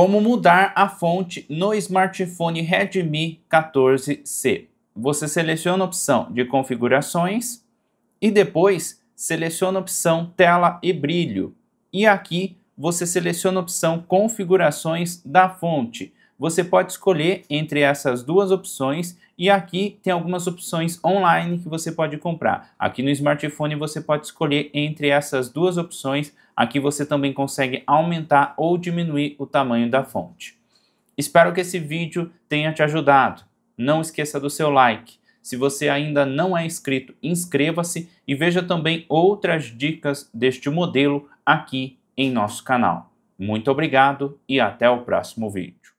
Como mudar a fonte no smartphone Redmi 14C. Você seleciona a opção de configurações e depois seleciona a opção tela e brilho. E aqui você seleciona a opção configurações da fonte você pode escolher entre essas duas opções e aqui tem algumas opções online que você pode comprar. Aqui no smartphone você pode escolher entre essas duas opções, aqui você também consegue aumentar ou diminuir o tamanho da fonte. Espero que esse vídeo tenha te ajudado. Não esqueça do seu like. Se você ainda não é inscrito, inscreva-se e veja também outras dicas deste modelo aqui em nosso canal. Muito obrigado e até o próximo vídeo.